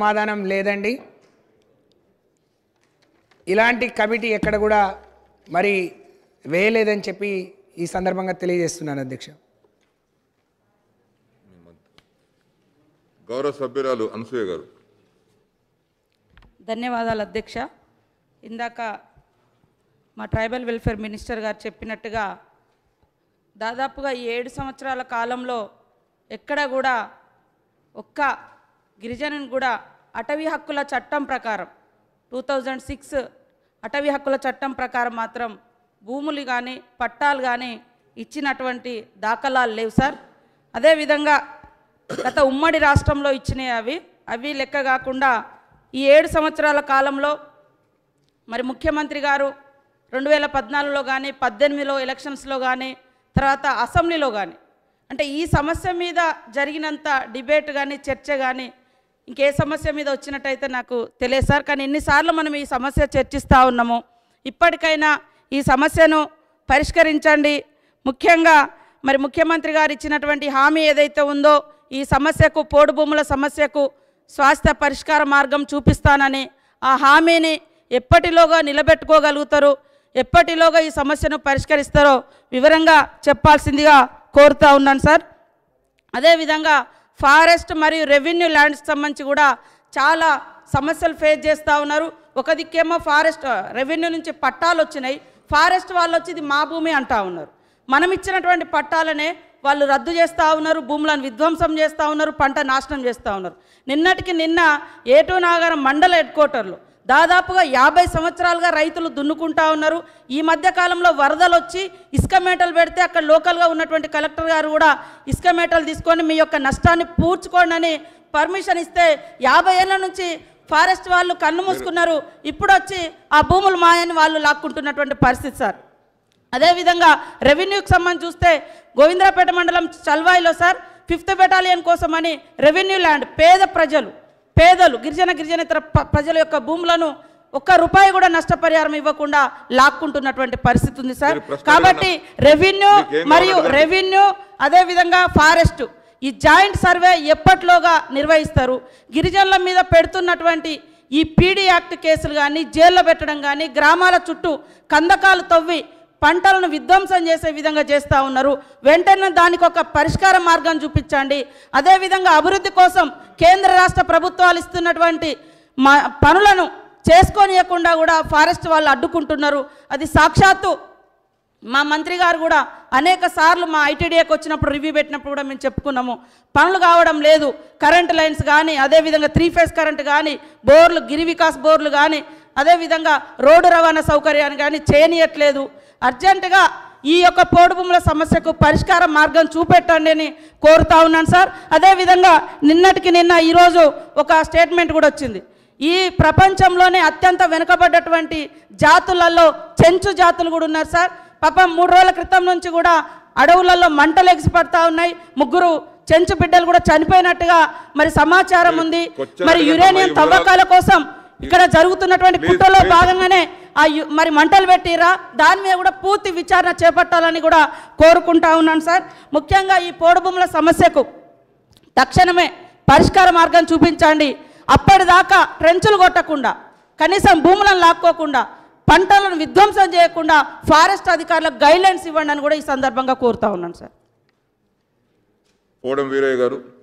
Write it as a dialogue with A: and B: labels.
A: సమాధానం లేదండి ఇలాంటి కమిటీ ఎక్కడ కూడా మరి వేయలేదని చెప్పి ఈ సందర్భంగా తెలియజేస్తున్నాను అధ్యక్ష గౌరవ సభ్యురాలు అనసూయ గారు ధన్యవాదాలు అధ్యక్ష ఇందాక మా ట్రైబల్ వెల్ఫేర్ మినిస్టర్ గారు చెప్పినట్టుగా దాదాపుగా ఏడు సంవత్సరాల కాలంలో ఎక్కడ కూడా ఒక్క గిరిజనుని కూడా అటవీ హక్కుల చట్టం ప్రకారం టూ థౌజండ్ సిక్స్ అటవీ హక్కుల చట్టం ప్రకారం మాత్రం భూములు కానీ పట్టాలు కానీ ఇచ్చినటువంటి దాఖలాలు లేవు సార్ అదేవిధంగా గత ఉమ్మడి రాష్ట్రంలో ఇచ్చినాయి అవి అవి లెక్క కాకుండా ఈ ఏడు సంవత్సరాల కాలంలో మరి ముఖ్యమంత్రి గారు రెండు వేల పద్నాలుగులో కానీ పద్దెనిమిదిలో ఎలక్షన్స్లో కానీ తర్వాత అసెంబ్లీలో కానీ అంటే ఈ సమస్య మీద జరిగినంత డిబేట్ కానీ చర్చ కానీ ఇంకే సమస్య మీద వచ్చినట్టయితే నాకు తెలియదు సార్ కానీ ఎన్నిసార్లు మనం ఈ సమస్య చర్చిస్తూ ఉన్నాము ఇప్పటికైనా ఈ సమస్యను పరిష్కరించండి ముఖ్యంగా మరి ముఖ్యమంత్రి గారు ఇచ్చినటువంటి హామీ ఏదైతే ఉందో ఈ సమస్యకు పోడు భూముల సమస్యకు స్వాస్థ్య పరిష్కార మార్గం చూపిస్తానని ఆ హామీని ఎప్పటిలోగా నిలబెట్టుకోగలుగుతారు ఎప్పటిలోగా ఈ సమస్యను పరిష్కరిస్తారో వివరంగా చెప్పాల్సిందిగా కోరుతా ఉన్నాను సార్ అదేవిధంగా ఫారెస్ట్ మరియు రెవెన్యూ ల్యాండ్స్ సంబంధించి కూడా చాలా సమస్యలు ఫేస్ చేస్తూ ఉన్నారు ఒక దిక్కేమో ఫారెస్ట్ రెవెన్యూ నుంచి పట్టాలు వచ్చినాయి ఫారెస్ట్ వాళ్ళు వచ్చి ఇది మా భూమి అంటా ఉన్నారు మనం ఇచ్చినటువంటి పట్టాలనే వాళ్ళు రద్దు చేస్తూ ఉన్నారు భూములను విధ్వంసం చేస్తూ ఉన్నారు పంట నాశనం చేస్తూ ఉన్నారు నిన్నటికి నిన్న ఏటూ నాగారం మండల హెడ్ క్వార్టర్లో దాదాపుగా యాభై సంవత్సరాలుగా రైతులు దున్నుకుంటా ఉన్నారు ఈ మధ్య కాలంలో వరదలు వచ్చి ఇసుక మేటలు పెడితే అక్కడ లోకల్గా ఉన్నటువంటి కలెక్టర్ గారు కూడా ఇసుక మేటలు తీసుకొని మీ యొక్క నష్టాన్ని పూడ్చుకోండి అని పర్మిషన్ ఇస్తే యాభై ఏళ్ళ నుంచి ఫారెస్ట్ వాళ్ళు కన్ను మూసుకున్నారు ఇప్పుడు వచ్చి ఆ భూములు మాయని వాళ్ళు లాక్కుంటున్నటువంటి పరిస్థితి సార్ అదేవిధంగా రెవెన్యూకి సంబంధించి చూస్తే గోవిందరాపేట మండలం చల్వాయిలో సార్ ఫిఫ్త్ బెటాలియన్ కోసమని రెవెన్యూ ల్యాండ్ పేద ప్రజలు పేదలు గిరిజన గిరిజనేతర ప్రజల యొక్క భూములను ఒక్క రూపాయి కూడా నష్టపరిహారం ఇవ్వకుండా లాక్కుంటున్నటువంటి పరిస్థితి ఉంది సార్ కాబట్టి రెవెన్యూ మరియు రెవెన్యూ అదేవిధంగా ఫారెస్ట్ ఈ జాయింట్ సర్వే ఎప్పట్లోగా నిర్వహిస్తారు గిరిజనుల మీద పెడుతున్నటువంటి ఈ పీడీ యాక్ట్ కేసులు కానీ జైల్లో పెట్టడం కానీ గ్రామాల చుట్టూ కందకాలు తవ్వి పంటలను విధ్వంసం చేసే విధంగా చేస్తూ ఉన్నారు వెంటనే దానికి ఒక పరిష్కార మార్గం చూపించండి అదేవిధంగా అభివృద్ధి కోసం కేంద్ర రాష్ట్ర ప్రభుత్వాలు ఇస్తున్నటువంటి మా పనులను చేసుకోనియకుండా కూడా ఫారెస్ట్ వాళ్ళు అడ్డుకుంటున్నారు అది సాక్షాత్తు మా మంత్రి గారు కూడా అనేక సార్లు మా ఐటీడీఏకి వచ్చినప్పుడు రివ్యూ పెట్టినప్పుడు కూడా మేము చెప్పుకున్నాము పనులు కావడం లేదు కరెంట్ లైన్స్ కానీ అదేవిధంగా త్రీ ఫేస్ కరెంట్ కానీ బోర్లు గిరి వికాస్ బోర్లు కానీ అదేవిధంగా రోడ్డు రవాణా సౌకర్యాన్ని కానీ చేయనియట్లేదు అర్జెంటుగా ఈ యొక్క పోడుభూముల సమస్యకు పరిష్కార మార్గం చూపెట్టండి అని కోరుతా ఉన్నాను సార్ అదేవిధంగా నిన్నటికి నిన్న ఈరోజు ఒక స్టేట్మెంట్ కూడా వచ్చింది ఈ ప్రపంచంలోనే అత్యంత వెనుకబడ్డటువంటి జాతులలో చెంచు జాతులు కూడా ఉన్నారు సార్ పాపం మూడు రోజుల క్రితం నుంచి కూడా అడవులలో మంటలు ఎగిసిపడతా ఉన్నాయి ముగ్గురు చెంచు బిడ్డలు కూడా చనిపోయినట్టుగా మరి సమాచారం ఉంది మరి యురేనియం తవ్వకాల కోసం ఇక్కడ జరుగుతున్నటువంటి కుట్రలో భాగంగానే ఆ మరి మంటలు పెట్టిరా దాని మీద కూడా పూర్తి విచారణ చేపట్టాలని కూడా కోరుకుంటా ఉన్నాను సార్ ముఖ్యంగా ఈ పోడుభూముల సమస్యకు తక్షణమే పరిష్కార మార్గం చూపించండి అప్పటిదాకా ట్రెంచులు కొట్టకుండా కనీసం భూములను లాక్కోకుండా పంటలను విధ్వంసం చేయకుండా ఫారెస్ట్ అధికారులకు గైడ్లైన్స్ ఇవ్వండి అని కూడా ఈ సందర్భంగా కోరుతా ఉన్నాను సార్ పోడం వీరయ్య గారు